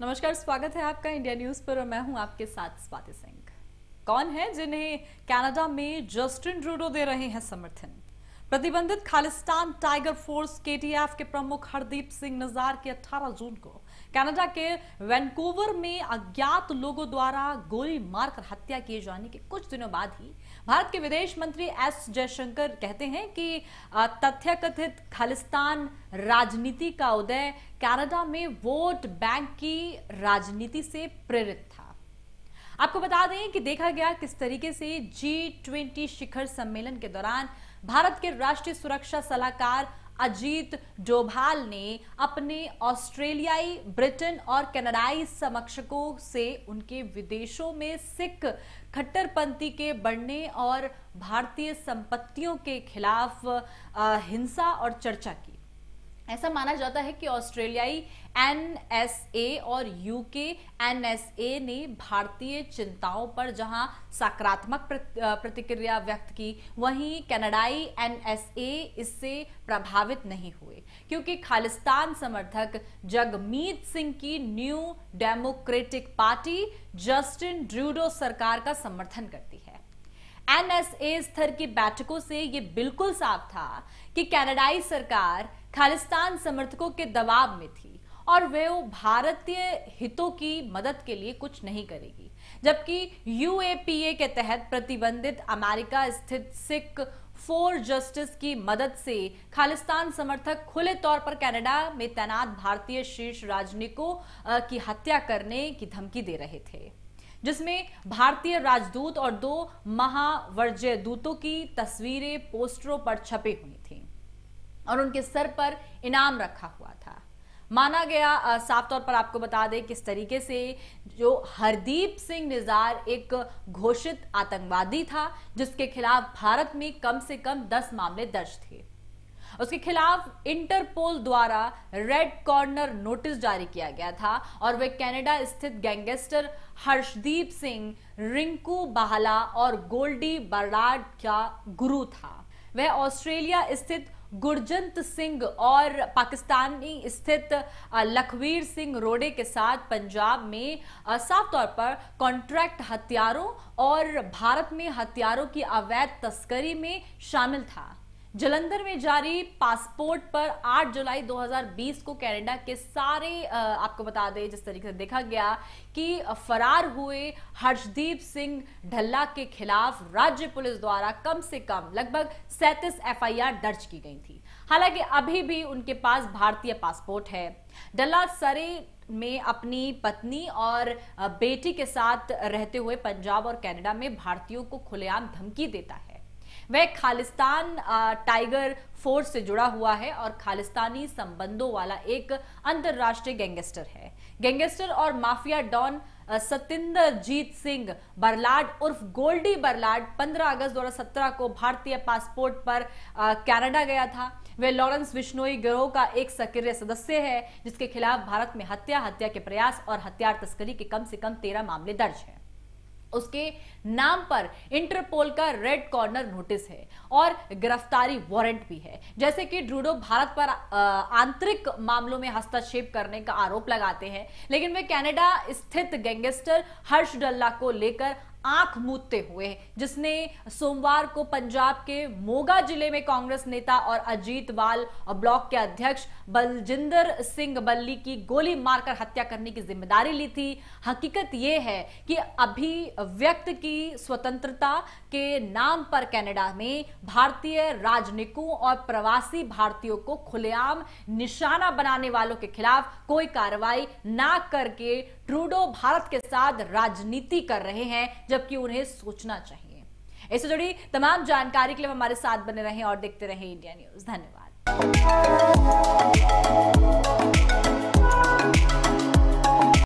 नमस्कार स्वागत है आपका इंडिया न्यूज पर और मैं हूं आपके साथ स्वाति सिंह कौन है जिन्हें कनाडा में जस्टिन ट्रूडो दे रहे हैं समर्थन प्रतिबंधित खालिस्तान टाइगर फोर्स केटीएफ के प्रमुख हरदीप सिंह नजार के 18 जून को कनाडा के वैंकूवर में अज्ञात लोगों द्वारा गोली मारकर हत्या किए जाने के कुछ दिनों बाद ही भारत के विदेश मंत्री एस जयशंकर कहते हैं कि तथ्यकथित खालिस्तान राजनीति का उदय कनाडा में वोट बैंक की राजनीति से प्रेरित था आपको बता दें कि देखा गया किस तरीके से जी ट्वेंटी शिखर सम्मेलन के दौरान भारत के राष्ट्रीय सुरक्षा सलाहकार अजीत डोभाल ने अपने ऑस्ट्रेलियाई ब्रिटेन और कनाडाई समक्षकों से उनके विदेशों में सिख खट्टरपंथी के बढ़ने और भारतीय संपत्तियों के खिलाफ हिंसा और चर्चा की ऐसा माना जाता है कि ऑस्ट्रेलियाई एनएसए और यूके एनएसए ने भारतीय चिंताओं पर जहां सकारात्मक प्रतिक्रिया व्यक्त की वहीं कनाडाई एनएसए इससे प्रभावित नहीं हुए क्योंकि खालिस्तान समर्थक जगमीत सिंह की New Democratic Party Justin Trudeau सरकार का समर्थन करती है एनएसए स्तर की बैठकों से ये बिल्कुल साफ था कि कैनेडाई सरकार खालिस्तान समर्थकों के दबाव में थी और वे वो भारतीय हितों की मदद के लिए कुछ नहीं करेगी जबकि यूएपीए के तहत प्रतिबंधित अमेरिका स्थित सिख फोर जस्टिस की मदद से खालिस्तान समर्थक खुले तौर पर कनाडा में तैनात भारतीय शीर्ष राजनयिकों की हत्या करने की धमकी दे रहे थे जिसमें भारतीय राजदूत और दो महावर्जय दूतों की तस्वीरें पोस्टरों पर छपी हुई थी और उनके सर पर इनाम रखा हुआ था माना गया साफ तौर पर आपको बता दें किस तरीके से जो हरदीप सिंह निजार एक घोषित आतंकवादी था जिसके खिलाफ भारत में कम से कम 10 मामले दर्ज थे उसके खिलाफ इंटरपोल द्वारा रेड कॉर्नर नोटिस जारी किया गया था और वे कनाडा स्थित गैंगस्टर हर्षदीप सिंह रिंकू बाहला और गोल्डी बराड का गुरु था वह ऑस्ट्रेलिया स्थित गुरजंत सिंह और पाकिस्तानी स्थित लखवीर सिंह रोडे के साथ पंजाब में साफ तौर पर कॉन्ट्रैक्ट हथियारों और भारत में हथियारों की अवैध तस्करी में शामिल था जलंधर में जारी पासपोर्ट पर 8 जुलाई 2020 को कैनेडा के सारे आपको बता दें जिस तरीके से देखा गया कि फरार हुए हर्षदीप सिंह ढल्ला के खिलाफ राज्य पुलिस द्वारा कम से कम लगभग 37 एफआईआर दर्ज की गई थी हालांकि अभी भी उनके पास भारतीय पासपोर्ट है डल्ला सरे में अपनी पत्नी और बेटी के साथ रहते हुए पंजाब और कैनेडा में भारतीयों को खुलेआम धमकी देता है वह खालिस्तान टाइगर फोर्स से जुड़ा हुआ है और खालिस्तानी संबंधों वाला एक अंतर्राष्ट्रीय गैंगस्टर है गैंगस्टर और माफिया डॉन सतिंदर जीत सिंह बरलाड उर्फ गोल्डी बरलाड 15 अगस्त 2017 को भारतीय पासपोर्ट पर कनाडा गया था वे लॉरेंस विश्नोई गिरोह का एक सक्रिय सदस्य है जिसके खिलाफ भारत में हत्या हत्या के प्रयास और हथियार तस्करी के कम से कम तेरह मामले दर्ज हैं उसके नाम पर इंटरपोल का रेड कॉर्नर नोटिस है और गिरफ्तारी वारंट भी है जैसे कि ड्रूडो भारत पर आंतरिक मामलों में हस्तक्षेप करने का आरोप लगाते हैं लेकिन वे कनाडा स्थित गैंगस्टर हर्ष डल्ला को लेकर आंख मूदते हुए जिसने सोमवार को पंजाब के मोगा जिले में कांग्रेस नेता और अजीत वाल ब्लॉक के अध्यक्ष बलजिंदर सिंह बल्ली की गोली मारकर हत्या करने की जिम्मेदारी ली थी हकीकत यह है कि अभी व्यक्त की स्वतंत्रता के नाम पर कनाडा में भारतीय राजनयिकों और प्रवासी भारतीयों को खुलेआम निशाना बनाने वालों के खिलाफ कोई कार्रवाई ना करके ट्रूडो भारत के साथ राजनीति कर रहे हैं जबकि उन्हें सोचना चाहिए इससे जुड़ी तमाम जानकारी के लिए हमारे साथ बने रहें और देखते रहें इंडिया न्यूज धन्यवाद